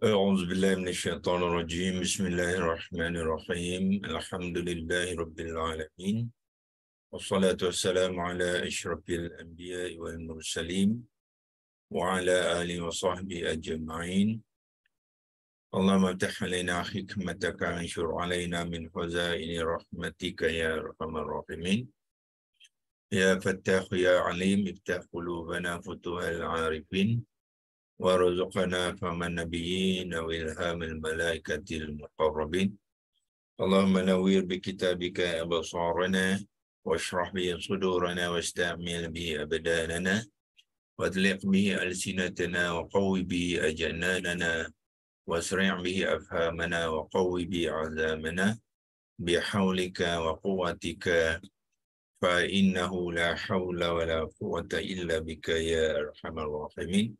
أعوذ بالله من الشيطان الرجيم بسم الله الرحمن الرحيم الحمد لله رب العالمين والصلاة والسلام على أشرف الأنبياء والمرسلين وعلى آله وصحبه أجمعين اللهم افتح علينا حكمتك وانشر علينا من خزائن رحمتك يا أرحم الراحمين يا فتاح يا عليم افتح قلوبنا فتوح العارفين وارزقنا فهم النبيين وإلهام الملائكة المقربين اللهم نوير بكتابك أبصارنا واشرح به صدورنا واستعمل به أبداننا واطلق به ألسنتنا وقوي به أجناننا واسرع به أفهامنا وقوي به عزامنا بحولك وقوتك فإنه لا حول ولا قوة إلا بك يا أرحم الراحمين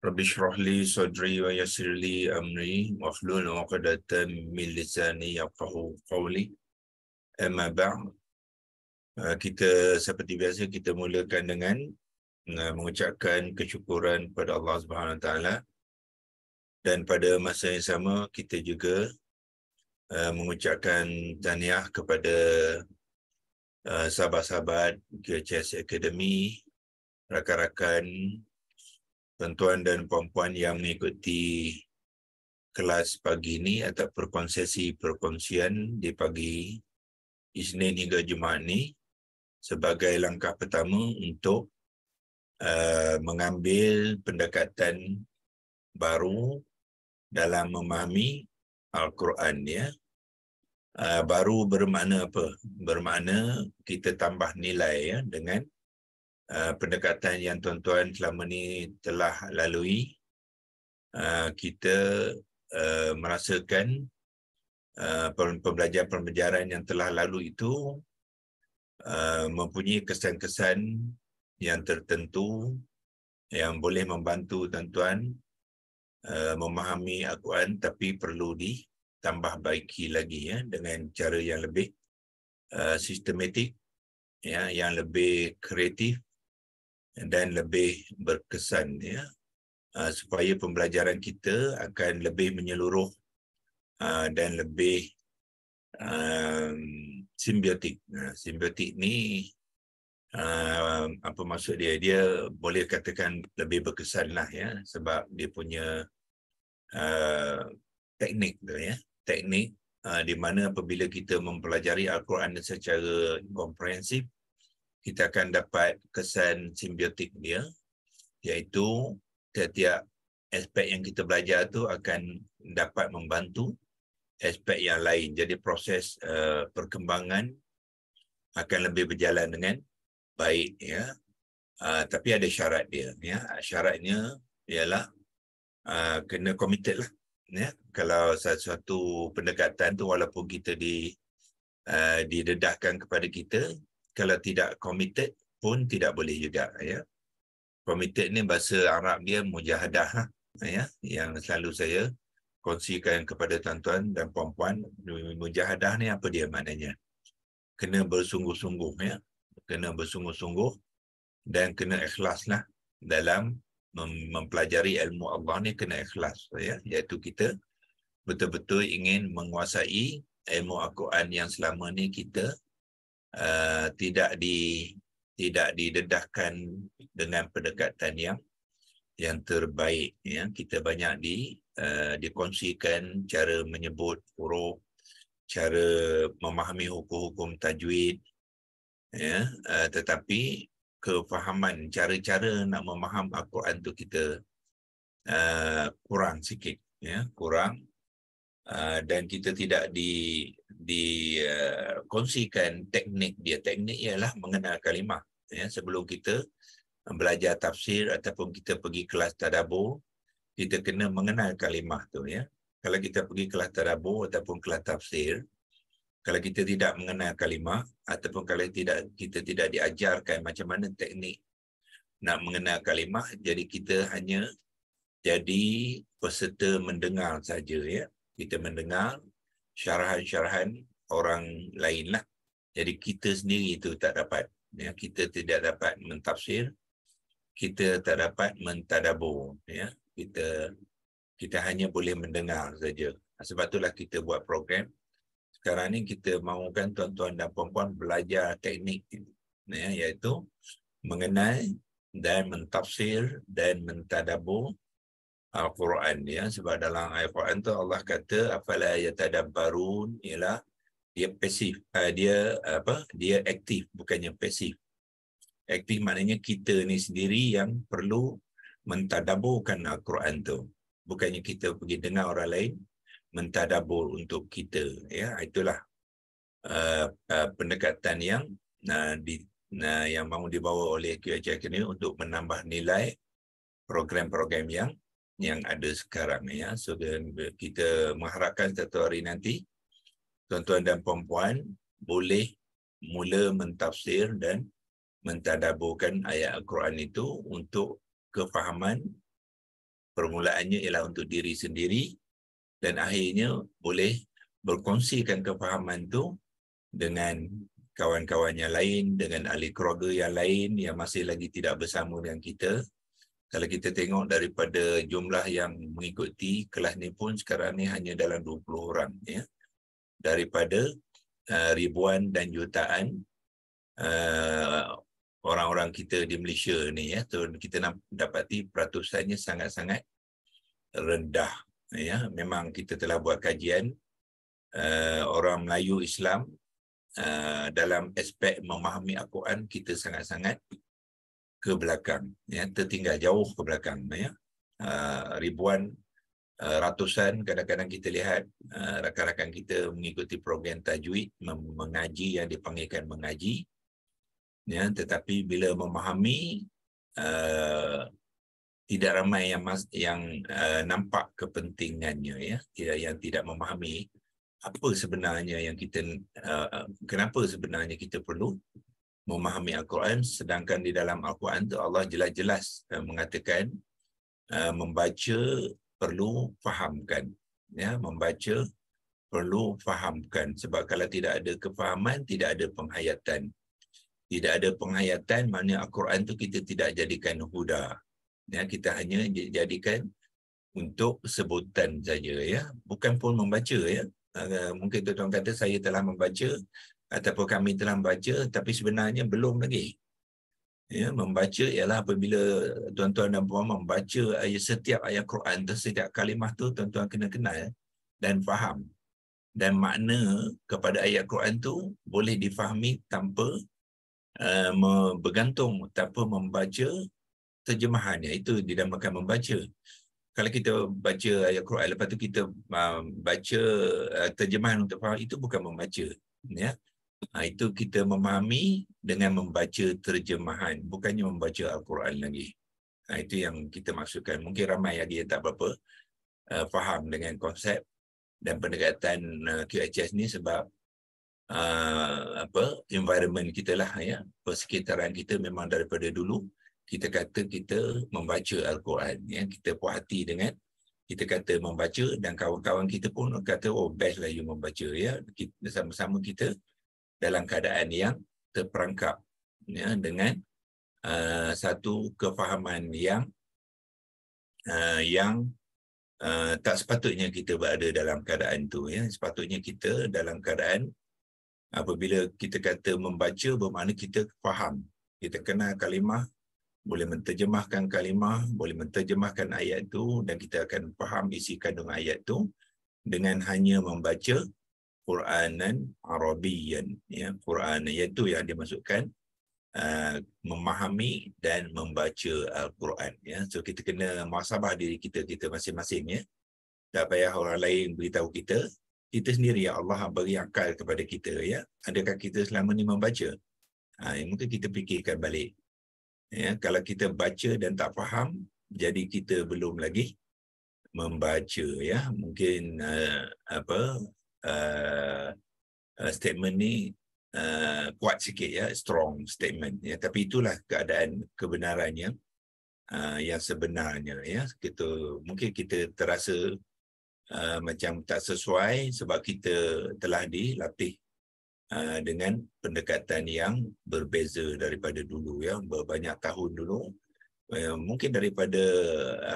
Rabbi shrah li sadri wa yassir li amri wa hlul 'uqdatan min lisani yafqahu qawli. Amma ba'd. Ah, kita seperti biasa kita mulakan dengan ah, mengucapkan kesyukuran kepada Allah Subhanahu Wa Taala dan pada masa yang sama kita juga ah, mengucapkan tahniah kepada sahabat-sahabat GCS Academy rakan-rakan tuan-tuan dan puan-puan yang mengikuti kelas pagi ini atau perkonsesi perkongsian di pagi Isnin hingga Jumaat ini sebagai langkah pertama untuk uh, mengambil pendekatan baru dalam memahami Al-Quran ya. Uh, baru bermakna apa? Bermakna kita tambah nilai ya dengan Ah, pendekatan yang tuan-tuan selama ini telah lalui, uh, kita uh, merasakan uh, pembelajaran-pembelajaran yang telah lalu itu uh, mempunyai kesan-kesan yang tertentu yang boleh membantu tuan-tuan uh, memahami akuan tapi perlu ditambah baiki lagi ya dengan cara yang lebih uh, sistematik ya yang lebih kreatif dan lebih berkesan ya ah, supaya pembelajaran kita akan lebih menyeluruh ah, dan lebih um, simbiotik. Simbiotik ni um, apa maksud dia? Dia boleh katakan lebih berkesan lah ya sebab dia punya uh, teknik tu ya. Teknik uh, di mana apabila kita mempelajari Al-Quran secara komprehensif, kita akan dapat kesan simbiotik dia iaitu setiap aspek yang kita belajar tu akan dapat membantu aspek yang lain jadi proses uh, perkembangan akan lebih berjalan dengan baik ya uh, tapi ada syarat dia ya syaratnya ialah uh, kena committed lah ya kalau satu pendekatan tu walaupun kita di uh, didedahkan kepada kita kalau tidak committed pun tidak boleh juga ya. Committed ni bahasa Arab dia mujahadah ya yang selalu saya kongsikan kepada tuan-tuan dan puan-puan mujahadah ni apa dia maknanya? Kena bersungguh-sungguh ya. Kena bersungguh-sungguh dan kena ikhlaslah dalam mempelajari ilmu Allah ni kena ikhlas ya iaitu kita betul-betul ingin menguasai ilmu Al-Quran yang selama ni kita Uh, tidak di tidak didedahkan dengan pendekatan yang yang terbaik ya kita banyak di uh, dikongsikan cara menyebut huruf cara memahami hukum-hukum tajwid ya uh, tetapi kefahaman cara-cara nak memaham al-Quran tu kita uh, kurang sikit ya kurang uh, dan kita tidak di dikongsikan teknik dia. Teknik ialah mengenal kalimah. Ya, sebelum kita belajar tafsir ataupun kita pergi kelas tadabur, kita kena mengenal kalimah tu ya. Kalau kita pergi kelas tadabur ataupun kelas tafsir, kalau kita tidak mengenal kalimah ataupun kalau tidak kita tidak diajarkan macam mana teknik nak mengenal kalimah, jadi kita hanya jadi peserta mendengar saja ya. Kita mendengar syarahan-syarahan orang lain lah. Jadi kita sendiri itu tak dapat. Ya, kita tidak dapat mentafsir. Kita tak dapat mentadabur. Ya, kita kita hanya boleh mendengar saja. Sebab itulah kita buat program. Sekarang ni kita mahukan tuan-tuan dan puan-puan belajar teknik ya, iaitu mengenai dan mentafsir dan mentadabur Al-Quran ya sebab dalam Al-Quran tu Allah kata afala yatadabbarun ialah dia pasif ah, dia apa dia aktif bukannya pasif aktif maknanya kita ni sendiri yang perlu mentadabburkan Al-Quran tu bukannya kita pergi dengar orang lain mentadabbur untuk kita ya itulah uh, uh, pendekatan yang nah uh, di uh, yang mahu dibawa oleh QHK ini untuk menambah nilai program-program yang yang ada sekarang ya. So dan kita mengharapkan satu hari nanti tuan-tuan dan puan-puan boleh mula mentafsir dan mentadaburkan ayat al-Quran itu untuk kefahaman permulaannya ialah untuk diri sendiri dan akhirnya boleh berkongsikan kefahaman itu dengan kawan kawannya lain, dengan ahli keluarga yang lain yang masih lagi tidak bersama dengan kita kalau kita tengok daripada jumlah yang mengikuti kelas ni pun sekarang ni hanya dalam 20 orang ya. Daripada uh, ribuan dan jutaan uh, orang-orang uh, kita di Malaysia ni ya. So, kita dapati peratusannya sangat-sangat rendah ya. Memang kita telah buat kajian uh, orang Melayu Islam uh, dalam aspek memahami Al-Quran kita sangat-sangat ke belakang ya tertinggal jauh ke belakang ya uh, ribuan uh, ratusan kadang-kadang kita lihat uh, rakan-rakan kita mengikuti program tajwid mem- mengaji yang dipanggilkan mengaji ya tetapi bila memahami uh, tidak ramai yang yang uh, nampak kepentingannya ya tidak ya, yang tidak memahami apa sebenarnya yang kita uh, kenapa sebenarnya kita perlu memahami Al-Quran sedangkan di dalam Al-Quran tu Allah jelas-jelas eh, mengatakan eh, membaca perlu fahamkan ya membaca perlu fahamkan sebab kalau tidak ada kefahaman tidak ada penghayatan tidak ada penghayatan maknanya Al-Quran tu kita tidak jadikan huda ya kita hanya jadikan untuk sebutan saja ya bukan pun membaca ya eh, mungkin tuan-tuan kata saya telah membaca ataupun kami telah membaca tapi sebenarnya belum lagi. Ya, membaca ialah apabila tuan-tuan dan puan membaca ayat setiap ayat Quran tu setiap kalimah tu tuan-tuan kena kenal ya, dan faham dan makna kepada ayat Quran tu boleh difahami tanpa uh, bergantung tanpa membaca terjemahannya itu dinamakan membaca kalau kita baca ayat Quran lepas tu kita uh, baca uh, terjemahan untuk faham itu bukan membaca ya yeah. Nah, ha, itu kita memahami dengan membaca terjemahan, bukannya membaca Al-Quran lagi. Nah, ha, itu yang kita maksudkan. Mungkin ramai lagi yang tak berapa uh, faham dengan konsep dan pendekatan uh, QHS ni sebab uh, apa environment kita lah ya persekitaran kita memang daripada dulu kita kata kita membaca Al-Quran ya kita puas hati dengan kita kata membaca dan kawan-kawan kita pun kata oh best lah you membaca ya kita, sama kita dalam keadaan yang terperangkap ya, dengan uh, satu kefahaman yang uh, yang uh, tak sepatutnya kita berada dalam keadaan itu. Ya. Sepatutnya kita dalam keadaan apabila kita kata membaca bermakna kita faham. Kita kenal kalimah, boleh menterjemahkan kalimah, boleh menterjemahkan ayat itu dan kita akan faham isi kandungan ayat itu dengan hanya membaca Quranan Arabian ya Quran iaitu yang dimasukkan uh, memahami dan membaca Al-Quran ya so kita kena muhasabah diri kita kita masing-masing ya tak payah orang lain beritahu kita kita sendiri ya Allah beri akal kepada kita ya adakah kita selama ni membaca ha, ah, yang mungkin kita fikirkan balik ya kalau kita baca dan tak faham jadi kita belum lagi membaca ya mungkin uh, apa Uh, uh, statement ni uh, kuat sikit ya strong statement ya tapi itulah keadaan kebenarannya uh, yang sebenarnya ya kita mungkin kita terasa uh, macam tak sesuai sebab kita telah dilatih uh, dengan pendekatan yang berbeza daripada dulu ya berbanyak tahun dulu uh, mungkin daripada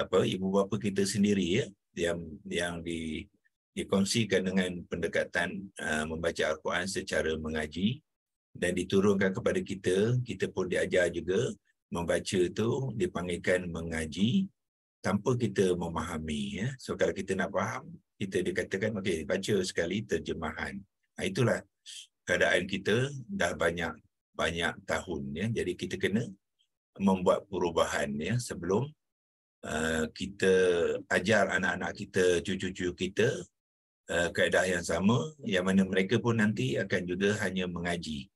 apa ibu bapa kita sendiri ya yang yang di dikongsikan dengan pendekatan uh, membaca Al-Quran secara mengaji dan diturunkan kepada kita, kita pun diajar juga membaca itu dipanggilkan mengaji tanpa kita memahami. Ya. So kalau kita nak faham, kita dikatakan, okay baca sekali terjemahan. nah ha, itulah keadaan kita dah banyak banyak tahun. Ya. Jadi kita kena membuat perubahan ya, sebelum uh, kita ajar anak-anak kita, cucu-cucu kita Eh, kaedah yang sama yang mana mereka pun nanti akan juga hanya mengaji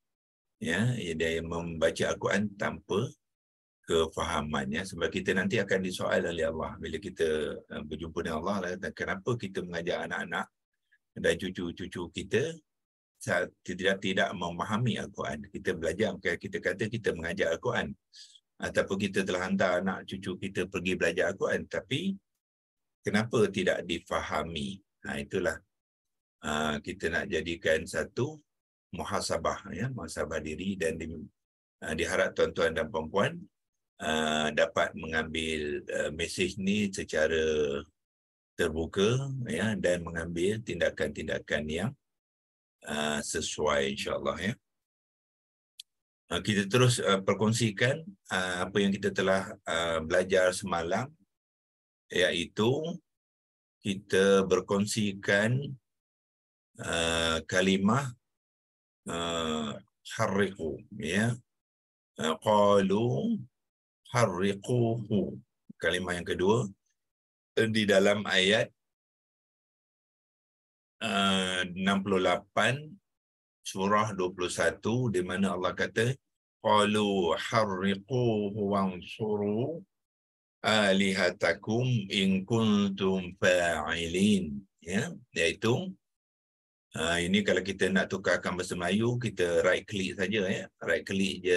ya, ya dia membaca al-Quran tanpa kefahamannya sebab kita nanti akan disoal oleh Allah bila kita eh, berjumpa dengan Allah lah, dan kenapa kita mengajar anak-anak dan cucu-cucu kita tidak tidak memahami al-Quran kita belajar kita kata kita mengajar al-Quran ataupun kita telah hantar anak cucu kita pergi belajar al-Quran tapi kenapa tidak difahami Nah ha, itulah ha, kita nak jadikan satu muhasabah, ya, muhasabah diri dan di, ha, diharap tuan-tuan dan puan ha, dapat mengambil ha, mesej ni secara terbuka ya, dan mengambil tindakan-tindakan yang ha, sesuai Allah Ya. Ha, kita terus ha, perkongsikan ha, apa yang kita telah ha, belajar semalam iaitu kita berkongsikan uh, kalimah uh, harriku ya uh, qalu harriquhu kalimah yang kedua di dalam ayat uh, 68 surah 21 di mana Allah kata qalu harriquhu wansuru alihatakum in kuntum fa'ilin ya iaitu ha, ini kalau kita nak tukarkan bahasa Melayu kita right click saja ya right click je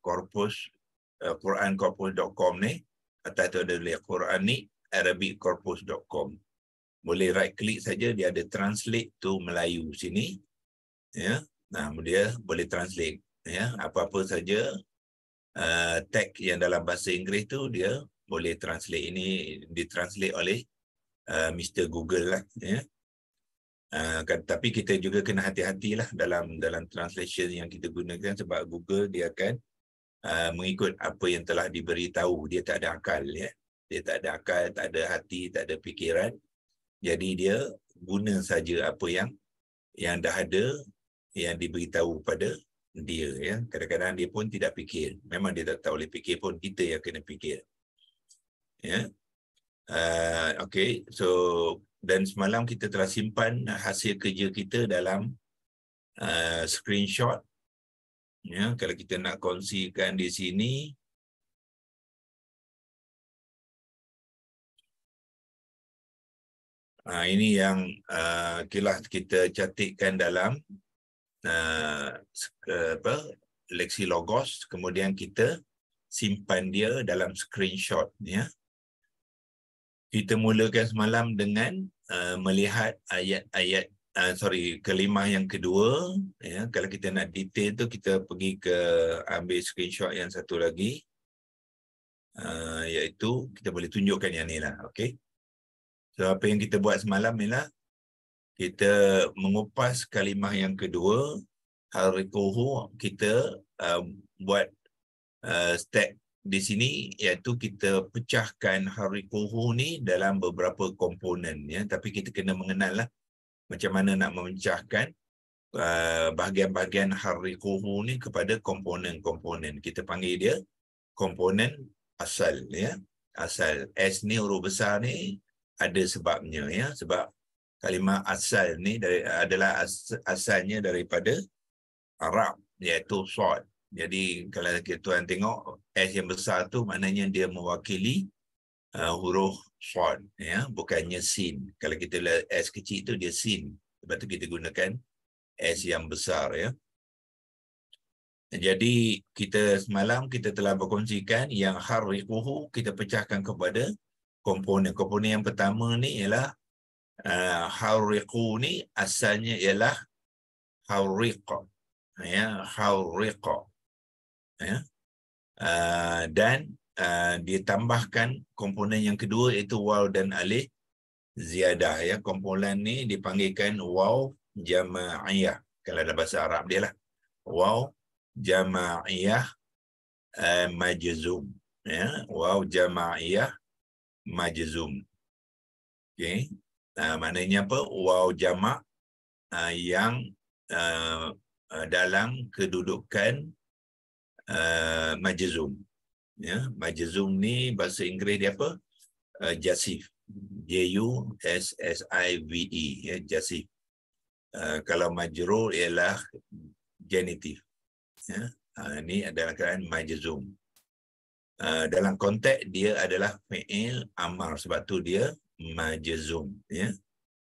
corpus eh, qurancorpus.com ni atau tu ada boleh Quran ni arabiccorpus.com boleh right click saja dia ada translate to Melayu sini ya nah dia boleh translate ya apa-apa saja uh, tag yang dalam bahasa Inggeris tu dia boleh translate ini ditranslate oleh uh, Mr Google lah ya. Yeah. Uh, kan, tapi kita juga kena hati-hatilah dalam dalam translation yang kita gunakan sebab Google dia akan uh, mengikut apa yang telah diberitahu dia tak ada akal ya dia tak ada akal tak ada hati tak ada fikiran jadi dia guna saja apa yang yang dah ada yang diberitahu pada dia ya kadang-kadang dia pun tidak fikir memang dia tak tahu boleh fikir pun kita yang kena fikir yeah. Ya. uh, okay so dan semalam kita telah simpan hasil kerja kita dalam uh, screenshot ya yeah. kalau kita nak kongsikan di sini Ha, ini yang uh, kita catikkan dalam uh, apa, Lexi Logos. Kemudian kita simpan dia dalam screenshot. Ya. Yeah kita mulakan semalam dengan uh, melihat ayat-ayat uh, sorry kelimah yang kedua ya kalau kita nak detail tu kita pergi ke ambil screenshot yang satu lagi uh, iaitu kita boleh tunjukkan yang ni lah okey so apa yang kita buat semalam ialah kita mengupas kalimah yang kedua harikuhu kita uh, buat uh, step di sini iaitu kita pecahkan hari kuhu ni dalam beberapa komponen ya tapi kita kena mengenal lah macam mana nak memecahkan uh, bahagian-bahagian hari kuhu ni kepada komponen-komponen kita panggil dia komponen asal ya asal S ni huruf besar ni ada sebabnya ya sebab kalimah asal ni dari, adalah as, asalnya daripada Arab iaitu sod jadi kalau kita tuan tengok S yang besar tu maknanya dia mewakili uh, huruf sin ya bukannya sin. Kalau kita lihat S kecil tu dia sin. sebab tu kita gunakan S yang besar ya. Jadi kita semalam kita telah berkongsikan yang harriquhu kita pecahkan kepada komponen. Komponen yang pertama ni ialah uh, harriqu ni asalnya ialah harriqa. Ya, harriqa ya. Uh, dan uh, dia tambahkan komponen yang kedua iaitu waw dan alif ziyadah ya. Komponen ni dipanggilkan waw jama'iyah kalau dalam bahasa Arab dia lah. Waw jama'iyah uh, majzum ya. Waw jama'iyah majzum. Okey. Nah, uh, maknanya apa? Waw jama' uh, yang uh, dalam kedudukan uh, majazum. Ya, yeah, majazum ni bahasa Inggeris dia apa? Uh, jasif. J U S S I V E, ya, yeah, jasif. Uh, kalau majrur ialah genitif. Ya, yeah. uh, ini adalah keadaan majazum. Uh, dalam konteks dia adalah fi'il amar sebab tu dia majazum ya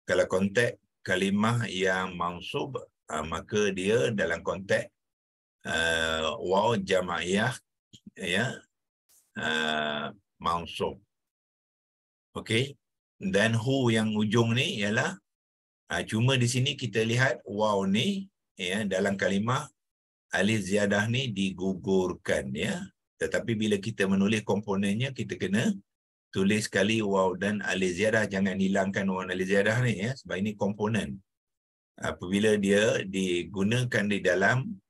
kalau konteks kalimah yang mansub uh, maka dia dalam konteks uh, wau jamaiyah ya yeah, uh, mausum. Okey. Dan hu yang ujung ni ialah uh, cuma di sini kita lihat wow ni ya dalam kalimah alif ziyadah ni digugurkan ya. Tetapi bila kita menulis komponennya kita kena tulis sekali wow dan alif ziyadah jangan hilangkan wow alif ziyadah ni ya sebab ini komponen apabila dia digunakan di dalam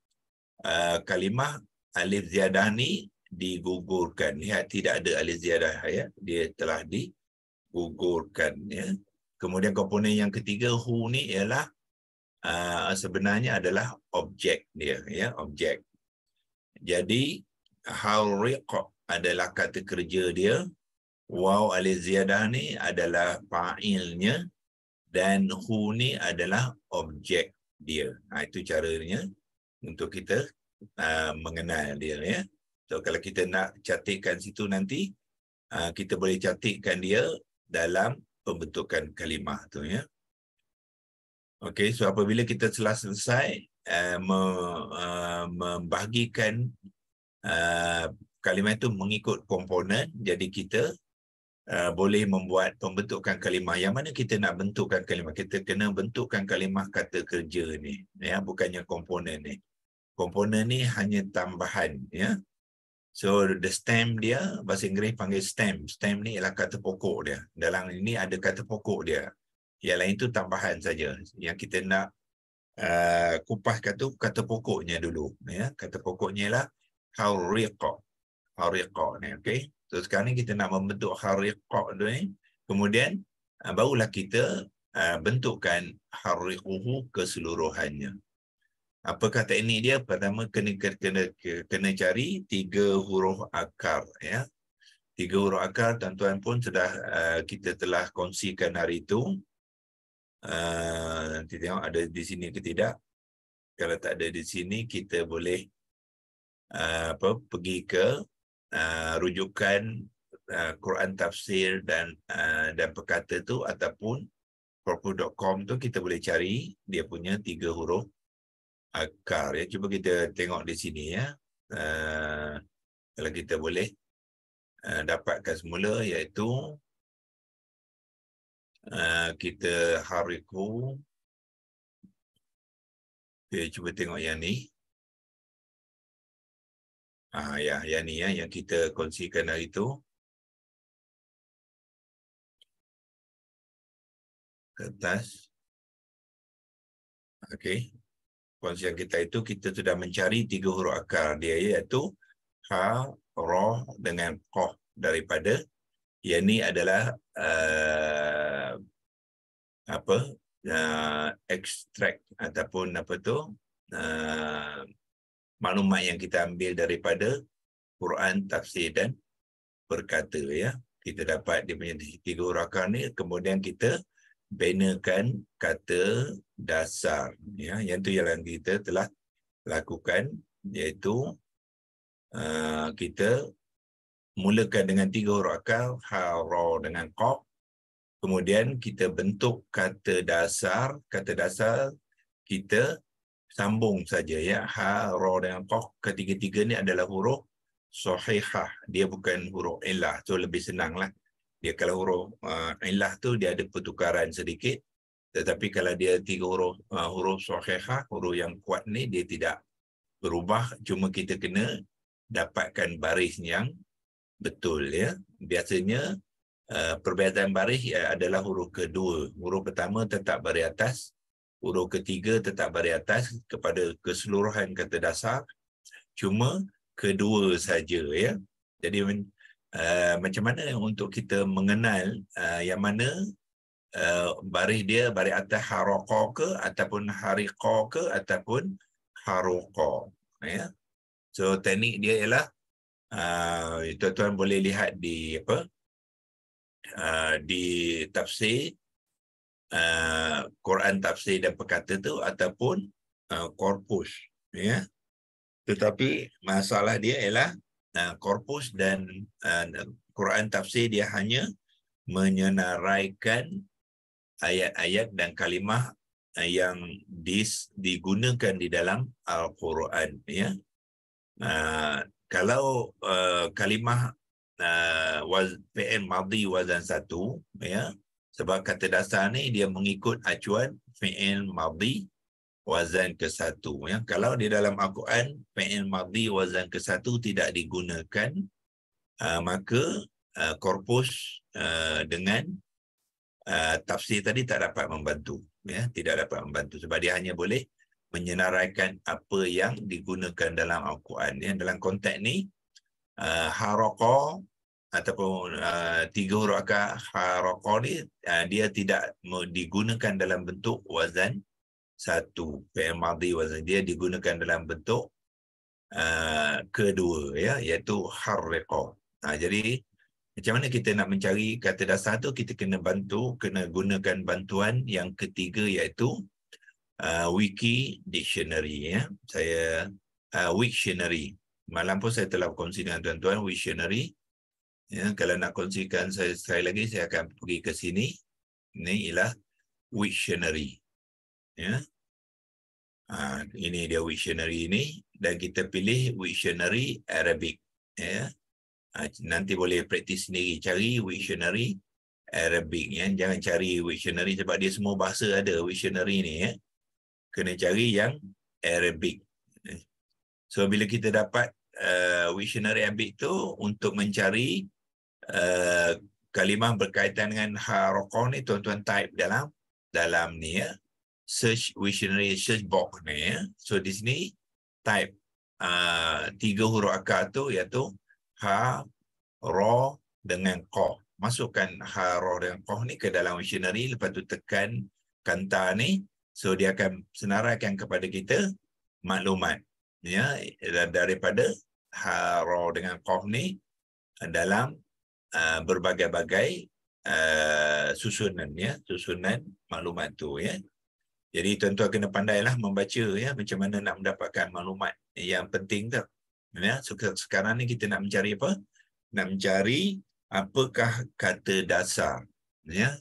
Ah, kalimah alif ziyadah ni digugurkan ya tidak ada alif ziyadah ya dia telah digugurkan ya kemudian komponen yang ketiga hu ni ialah uh, sebenarnya adalah objek dia ya objek jadi hal riq adalah kata kerja dia waw alif ziyadah ni adalah fa'ilnya dan hu ni adalah objek dia ha, itu caranya untuk kita uh, mengenal dia ya. So kalau kita nak catikkan situ nanti uh, kita boleh catikkan dia dalam pembentukan kalimah tu ya. Okey, so apabila kita telah selesai uh, me, uh, membahagikan uh, kalimah itu mengikut komponen, jadi kita uh, boleh membuat pembentukan kalimah. Yang mana kita nak bentukkan kalimah? Kita kena bentukkan kalimah kata kerja ni, ya, bukannya komponen ni komponen ni hanya tambahan ya so the stem dia bahasa inggeris panggil stem stem ni ialah kata pokok dia dalam ini ada kata pokok dia yang lain tu tambahan saja yang kita nak uh, kupaskan tu kata pokoknya dulu ya kata pokoknya ialah hariqah hariqah ni okey so sekarang ni kita nak membentuk hariqah tu ni eh. kemudian uh, barulah kita uh, bentukkan hariquhu keseluruhannya apakah teknik dia pertama kena kena kena cari tiga huruf akar ya tiga huruf akar dan tuan pun sudah uh, kita telah kongsikan hari itu uh, nanti tengok ada di sini ke tidak kalau tak ada di sini kita boleh uh, apa pergi ke uh, rujukan uh, Quran tafsir dan uh, dan perkata tu ataupun purple.com tu kita boleh cari dia punya tiga huruf akar ya cuba kita tengok di sini ya uh, kalau kita boleh uh, dapatkan semula iaitu uh, kita hariku okay, cuba tengok yang ni ah uh, ya yang ni ya yang kita kongsikan hari itu kertas okey kuasa kita itu kita sudah mencari tiga huruf akar dia iaitu ha, ra dengan qaf daripada yang ini adalah uh, apa uh, eh, ekstrak ataupun apa tu uh, maklumat yang kita ambil daripada Quran tafsir dan berkata ya kita dapat dia punya tiga huruf akar ni kemudian kita Binakan kata dasar ya yang tu yang kita telah lakukan iaitu uh, kita mulakan dengan tiga huruf akal ha ra dengan qaf kemudian kita bentuk kata dasar kata dasar kita sambung saja ya ha ra dengan qaf ketiga-tiga ni adalah huruf sahihah dia bukan huruf ilah so lebih senanglah dia kalau huruf uh, ah, ilah tu dia ada pertukaran sedikit tetapi kalau dia tiga huruf uh, huruf suhaha huruf yang kuat ni dia tidak berubah cuma kita kena dapatkan baris yang betul ya biasanya uh, ah, perbezaan baris eh, adalah huruf kedua huruf pertama tetap baris atas huruf ketiga tetap baris atas kepada keseluruhan kata dasar cuma kedua saja ya jadi uh, macam mana untuk kita mengenal uh, yang mana uh, eh, baris dia baris atas haraqa ke ataupun hariqa ke ataupun haruqa ya yeah? so teknik dia ialah uh, tuan-tuan boleh lihat di apa uh, di tafsir uh, Quran tafsir dan perkata tu ataupun uh, korpus ya yeah? tetapi masalah dia ialah Uh, korpus uh, dan Quran tafsir dia hanya menyenaraikan ayat-ayat dan kalimah uh, yang dis, digunakan di dalam Al-Quran. Ya. kalau kalimah uh, PN Madi Wazan Satu, ya, sebab kata dasar ini dia mengikut acuan PN Madi wazan ke satu. Ya. Kalau di dalam Al-Quran, fi'il madhi wazan ke satu tidak digunakan, uh, maka uh, korpus uh, dengan uh, tafsir tadi tak dapat membantu. Ya. Tidak dapat membantu. Sebab dia hanya boleh menyenaraikan apa yang digunakan dalam Al-Quran. Ya. Dalam konteks ni, uh, haraqa ataupun uh, tiga huruf akar haraqa ni, uh, dia tidak digunakan dalam bentuk wazan satu fi'il madhi wazan dia digunakan dalam bentuk uh, kedua ya iaitu harriqa. Ha, jadi macam mana kita nak mencari kata dasar tu kita kena bantu kena gunakan bantuan yang ketiga iaitu uh, wiki dictionary ya. Saya uh, wiktionary. Malam pun saya telah kongsi dengan tuan-tuan wiktionary. Ya, kalau nak kongsikan saya sekali lagi saya akan pergi ke sini. Ini ialah wiktionary ya. Ha, ini dia wiktionary ini dan kita pilih wiktionary Arabic ya. Ha, nanti boleh praktis sendiri cari wiktionary Arabic ya. Jangan cari wiktionary sebab dia semua bahasa ada wiktionary ini ya. Kena cari yang Arabic. Ya. So bila kita dapat uh, wiktionary Arabic tu untuk mencari uh, kalimah berkaitan dengan harokoh ni tuan-tuan type dalam dalam ni ya. Uh, search visionary search box ni ya. So di sini type uh, tiga huruf akar tu iaitu ha ro dengan ko. Masukkan ha ro dengan ko ni ke dalam visionary lepas tu tekan kanta ni. So dia akan senaraikan kepada kita maklumat ya daripada ha ro dengan ko ni dalam uh, berbagai-bagai uh, susunan ya susunan maklumat tu ya jadi tentu kena pandailah membaca ya macam mana nak mendapatkan maklumat yang penting tu. Ya, so sekarang ni kita nak mencari apa? Nak mencari apakah kata dasar. Ya.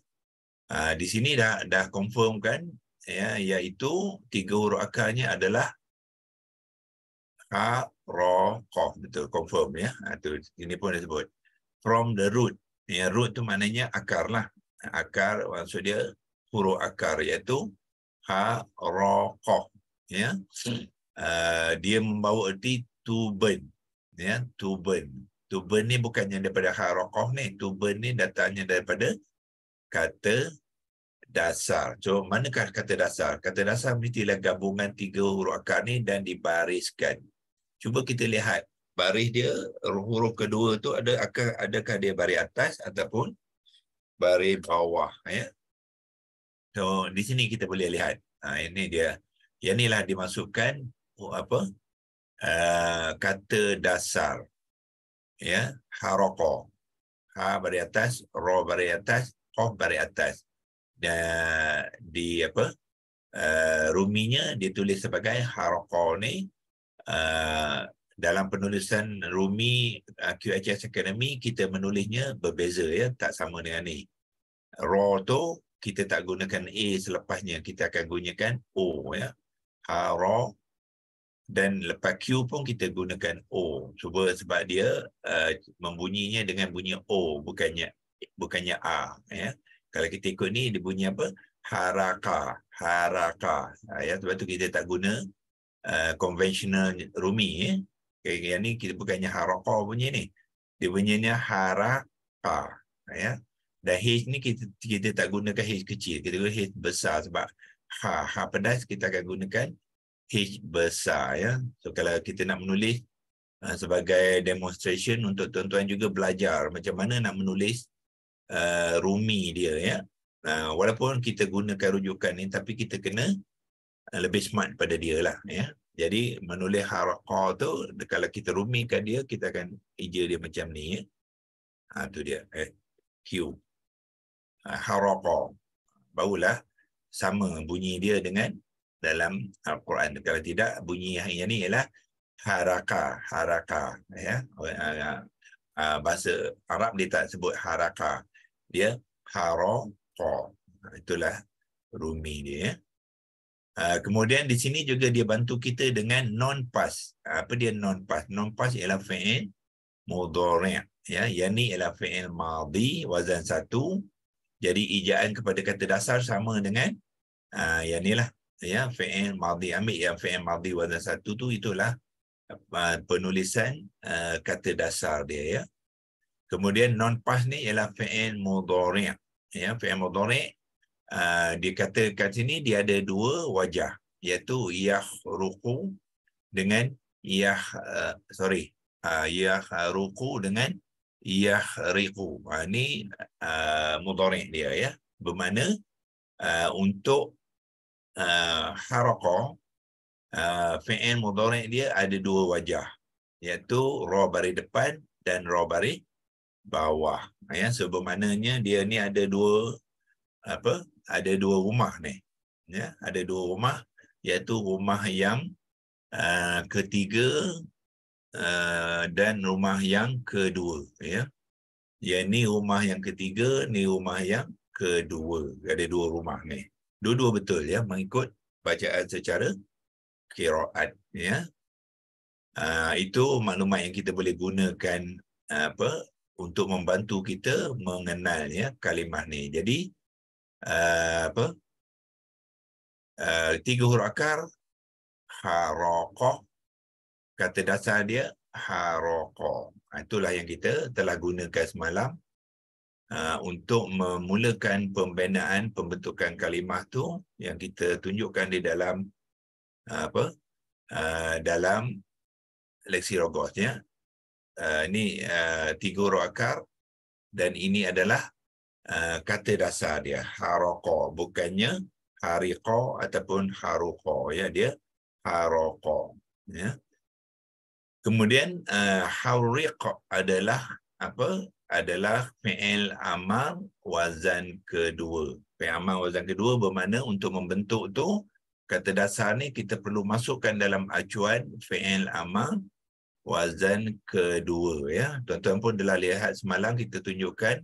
Ha, di sini dah dah confirm kan ya iaitu tiga huruf akarnya adalah ha ra qaf betul confirm ya. Ha, tu, ini pun disebut from the root. Ya root tu maknanya akar lah. Akar maksud dia huruf akar iaitu haraqah ya uh, dia membawa erti to burn ya to burn to burn ni bukannya daripada haraqah ni to burn ni datangnya daripada kata dasar. So, manakah kata dasar? Kata dasar mestilah gabungan tiga huruf akar ni dan dibariskan. Cuba kita lihat baris dia huruf kedua tu ada akar adakah dia baris atas ataupun baris bawah ya. So di sini kita boleh lihat. Ha, ini dia. Yang lah dimasukkan oh, apa? Uh, kata dasar. Ya, haraqa. Ha bari atas, ro bari atas, ko bari atas. Dan di apa? Uh, ruminya ditulis sebagai haraqa ni uh, dalam penulisan Rumi uh, QHS Academy kita menulisnya berbeza ya tak sama dengan ni. Ra tu kita tak gunakan A selepasnya, kita akan gunakan O. ya Haro. Dan lepas Q pun kita gunakan O. Cuba sebab dia uh, membunyinya dengan bunyi O, bukannya bukannya A. Ya. Kalau kita ikut ni, dia bunyi apa? Haraka. Haraka. Ha, ya, sebab tu kita tak guna uh, conventional rumi. Ya. Yang ni kita bukannya haraka bunyi ni. Dia bunyinya haraka. Ya. Dan H ni kita kita tak gunakan H kecil. Kita guna H besar sebab H, H pedas kita akan gunakan H besar. ya. So kalau kita nak menulis uh, sebagai demonstration untuk tuan-tuan juga belajar macam mana nak menulis uh, rumi dia. ya. Uh, walaupun kita gunakan rujukan ni tapi kita kena uh, lebih smart pada dia lah. Ya. Jadi menulis haraqa tu kalau kita rumikan dia kita akan eja dia macam ni. Ya. Ha, dia. Eh. Q. Ah, haraqa barulah sama bunyi dia dengan dalam al-Quran kalau tidak bunyi yang ini ialah haraka haraka ya ah, ah, bahasa Arab dia tak sebut haraka dia haraqa itulah rumi dia ya. Uh, kemudian di sini juga dia bantu kita dengan non pas. Apa dia non pas? Non pas ialah fi'il mudhari' ya. Yani ialah fi'il madhi wazan satu jadi ijaan kepada kata dasar sama dengan uh, yang inilah ya fi'il madhi ambil yang fi'il madhi wazan satu tu itulah uh, penulisan uh, kata dasar dia ya. Kemudian non pas ni ialah fi'il mudhari. Ya fi'il mudhari uh, dia kata kat sini dia ada dua wajah iaitu yakhruqu dengan yah uh, sorry uh, yah ruku dengan yahriqu. Ha, ini uh, ha, mudarik dia ya. Bermakna uh, untuk uh, ha, haraqa, uh, fi'il mudarik dia ada dua wajah. Iaitu roh bari depan dan roh bari bawah. Ha, ya. So, bermaknanya dia ni ada dua apa ada dua rumah ni. Ya, ada dua rumah iaitu rumah yang uh, ketiga Eh, dan rumah yang kedua ya yakni rumah yang ketiga ni rumah yang kedua ada dua rumah ni dua-dua betul ya mengikut bacaan secara qiraat ya eh, itu maklumat yang kita boleh gunakan apa untuk membantu kita mengenal ya kalimah ni jadi eh, apa tiga huruf akar haraqah kata dasar dia haroko. Ha, itulah yang kita telah gunakan semalam uh, untuk memulakan pembinaan pembentukan kalimah tu yang kita tunjukkan di dalam uh, apa uh, dalam leksi rogos Uh, ini uh, tiga huruf akar dan ini adalah uh, kata dasar dia haroko bukannya hariko ataupun haruko ya dia haroko ya. Yeah. Kemudian uh, hauriq adalah apa? Adalah fi'il amar wazan kedua. Fi'il amar wazan kedua bermakna untuk membentuk tu kata dasar ni kita perlu masukkan dalam acuan fi'il amar wazan kedua ya. Tuan-tuan pun telah lihat semalam kita tunjukkan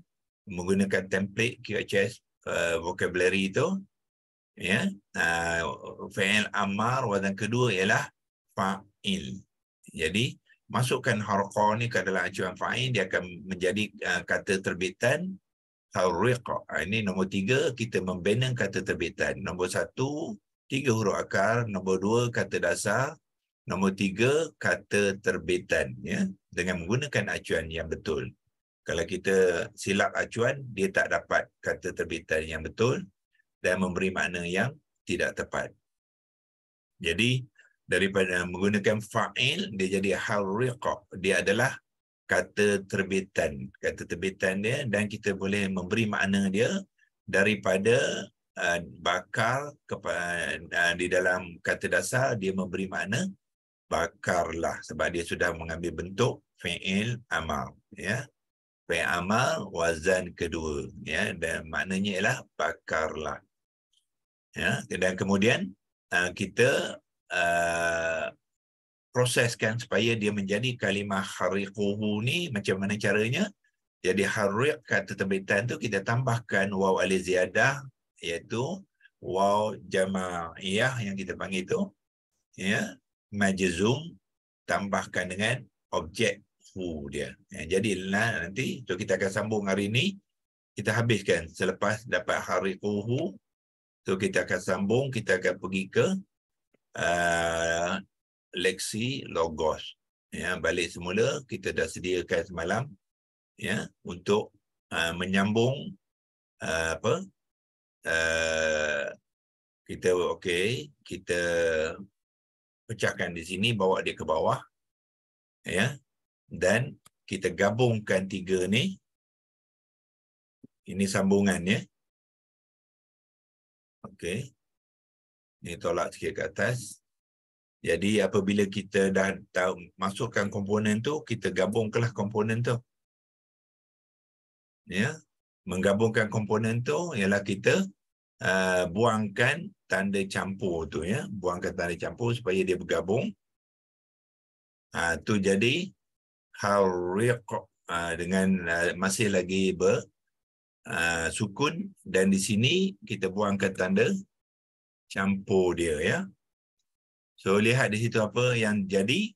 menggunakan template QHS uh, eh, vocabulary itu ya. Uh, fi'il amar wazan kedua ialah fa'il. Jadi masukkan harqa ni ke dalam acuan fa'il dia akan menjadi uh, kata terbitan tauriqa. Ah, ha, ini nombor tiga, kita membina kata terbitan. Nombor satu, tiga huruf akar. Nombor dua, kata dasar. Nombor tiga, kata terbitan. Ya? Dengan menggunakan acuan yang betul. Kalau kita silap acuan, dia tak dapat kata terbitan yang betul dan memberi makna yang tidak tepat. Jadi, daripada menggunakan fa'il dia jadi hariqa dia adalah kata terbitan kata terbitan dia dan kita boleh memberi makna dia daripada uh, bakar kepada uh, di dalam kata dasar dia memberi makna bakarlah sebab dia sudah mengambil bentuk fi'il amal ya fi'il amal wazan kedua ya dan maknanya ialah bakarlah ya dan kemudian uh, kita Eh, proseskan supaya dia menjadi kalimah khariquhu ni macam mana caranya jadi harik kata terbitan tu kita tambahkan waw alif ziyadah iaitu waw jama'iyah yang kita panggil tu ya majzum tambahkan dengan objek hu dia ya, jadi lah nanti tu kita akan sambung hari ini kita habiskan selepas dapat harikuhu tu kita akan sambung kita akan pergi ke uh, ah, leksi logos. Ya, balik semula kita dah sediakan semalam ya untuk uh, menyambung uh, apa uh, kita okey kita pecahkan di sini bawa dia ke bawah ya dan kita gabungkan tiga ni ini sambungannya okey ni tolak sikit ke atas. Jadi apabila kita dah tahu, masukkan komponen tu, kita gabungkanlah komponen tu. Ya, menggabungkan komponen tu ialah kita uh, buangkan tanda campur tu ya, buangkan tanda campur supaya dia bergabung. Ha, tu jadi harriq uh, dengan uh, masih lagi ber uh, sukun dan di sini kita buangkan tanda campur dia ya. So lihat di situ apa yang jadi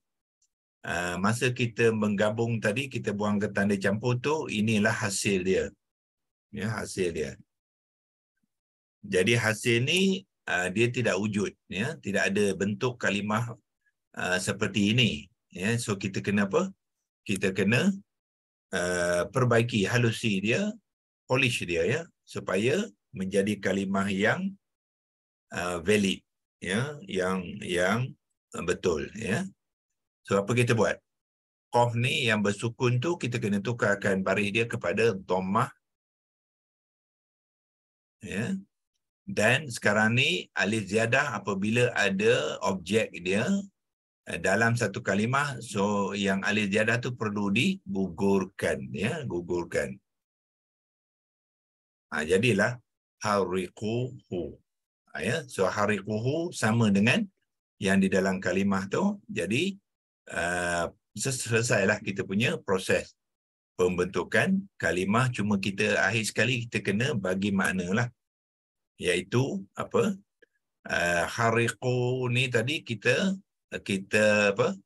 uh, masa kita menggabung tadi kita buang ke tanda campur tu inilah hasil dia. Ya hasil dia. Jadi hasil ni uh, dia tidak wujud ya, tidak ada bentuk kalimah uh, seperti ini ya. So kita kena apa? Kita kena uh, perbaiki halusi dia, polish dia ya supaya menjadi kalimah yang uh, valid ya yang yang betul ya so apa kita buat qaf ni yang bersukun tu kita kena tukarkan baris dia kepada dhammah ya dan sekarang ni alif ziyadah apabila ada objek dia uh, dalam satu kalimah so yang alif ziyadah tu perlu digugurkan ya gugurkan ha, jadilah hariquhu Ah, ya so hariquhu sama dengan yang di dalam kalimah tu jadi uh, selesailah kita punya proses pembentukan kalimah cuma kita akhir sekali kita kena bagi lah, iaitu apa uh, ah, hariqu ni tadi kita kita apa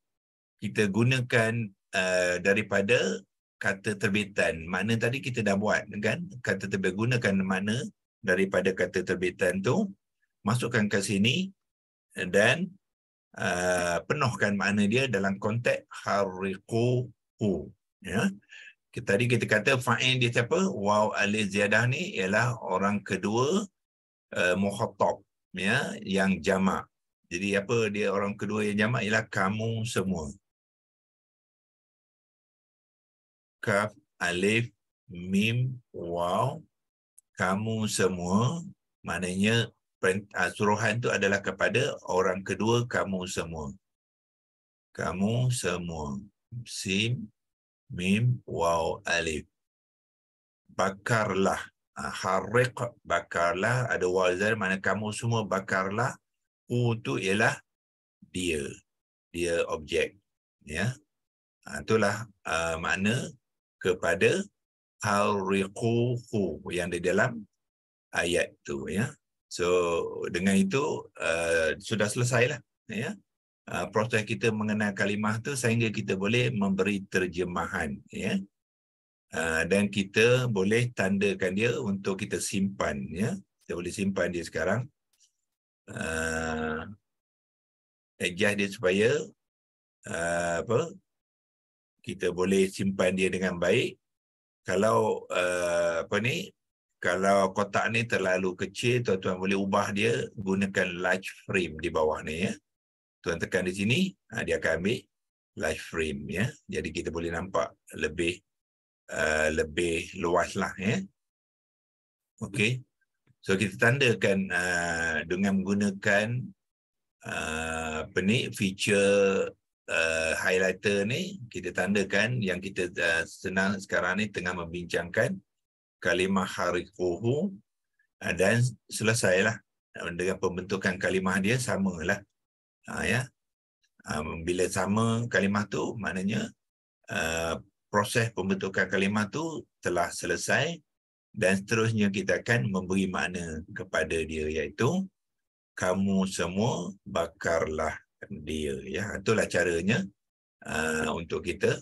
kita gunakan uh, daripada kata terbitan mana tadi kita dah buat kan kata terbitan gunakan mana daripada kata terbitan tu masukkan ke sini dan uh, penuhkan makna dia dalam konteks hariku ya kita tadi kita kata fa'il dia siapa waw alif ziyadah ni ialah orang kedua uh, mukhatab ya yang jamak jadi apa dia orang kedua yang jamak ialah kamu semua ka alif mim waw kamu semua maknanya Ah, suruhan tu adalah kepada orang kedua kamu semua. Kamu semua. Sim, mim, waw, alif. Bakarlah. Ah, Harik bakarlah. Ada wazan mana kamu semua bakarlah. U tu ialah dia. Dia objek. Ya. Ah, itulah uh, makna kepada harikuhu yang di dalam ayat tu. Ya. So dengan itu uh, sudah selesailah ya. Uh, proses kita mengenal kalimah tu sehingga kita boleh memberi terjemahan ya. Uh, dan kita boleh tandakan dia untuk kita simpan ya. Kita boleh simpan dia sekarang. Uh, ejah dia supaya uh, apa kita boleh simpan dia dengan baik kalau uh, apa ni kalau kotak ni terlalu kecil, tuan-tuan boleh ubah dia gunakan large frame di bawah ni ya. Tuan tekan di sini, ha, dia akan ambil large frame ya. Jadi kita boleh nampak lebih uh, lebih luas lah ya. Okey. So kita tandakan uh, dengan menggunakan uh, apa ni feature uh, highlighter ni, kita tandakan yang kita uh, senang sekarang ni tengah membincangkan kalimah harikuhu ah, dan selesailah ah, dengan pembentukan kalimah dia sama lah, ah, ya. Bila sama kalimah tu maknanya proses pembentukan kalimah tu telah selesai dan seterusnya kita akan memberi makna kepada dia iaitu kamu semua bakarlah dia ya itulah caranya untuk kita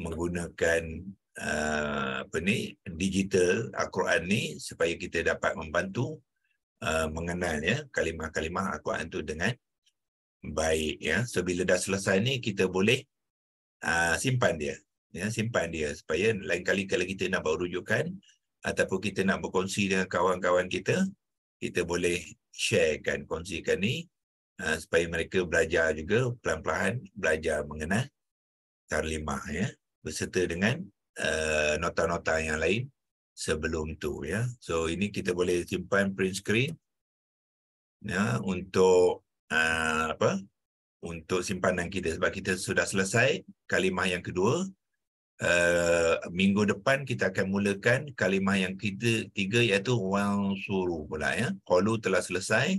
menggunakan Ah, apa ni digital Al-Quran ni supaya kita dapat membantu ah, mengenal ya kalimah-kalimah Al-Quran tu dengan baik ya. So bila dah selesai ni kita boleh ah, simpan dia. Ya, simpan dia supaya lain kali kalau kita nak bawa rujukan ataupun kita nak berkongsi dengan kawan-kawan kita, kita boleh sharekan, kongsikan ni Uh, supaya mereka belajar juga pelan-pelan belajar mengenai tarlimah ya berserta dengan Eh, nota-nota uh, yang lain sebelum tu ya. So ini kita boleh simpan print screen ya untuk uh, apa? Untuk simpanan kita sebab kita sudah selesai kalimah yang kedua. Uh, minggu depan kita akan mulakan kalimah yang kita tiga iaitu wang suru pula ya. Qalu telah selesai,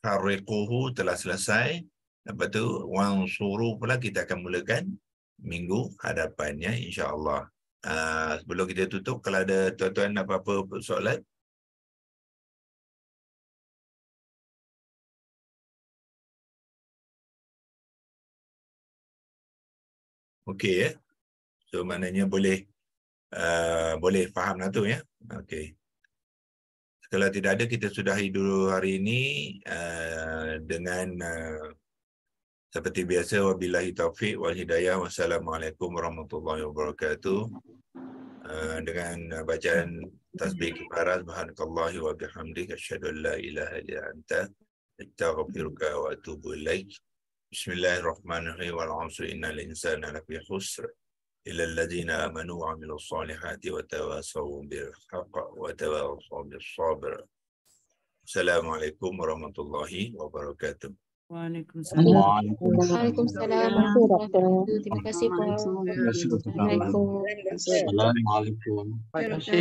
khariquhu telah selesai. Lepas tu wang suru pula kita akan mulakan minggu hadapannya insyaallah. Uh, sebelum kita tutup kalau ada tuan-tuan apa-apa soalan Okey ya. So maknanya boleh uh, boleh faham lah tu ya. Okey. Kalau tidak ada kita sudahi dulu hari ini uh, dengan uh, seperti biasa, wabillahi taufiq wal hidayah. Wassalamualaikum warahmatullahi wabarakatuh. Eh, dengan bacaan tasbih kibarat, Subhanakallahi wa bihamdik, asyadu la ilaha ila anta, ittaqfiruka wa atubu ilaik. Bismillahirrahmanirrahim wal amsu inna linsana lafi khusr. Ila alladzina amanu wa amilu salihati wa tawasawu bilhaqa wa tawasawu bil sabr. Assalamualaikum warahmatullahi wabarakatuh. Waalaikumsalam. Waalaikumsalam. Terima kasih. Waalaikumsalam. Waalaikumsalam. Terima kasih.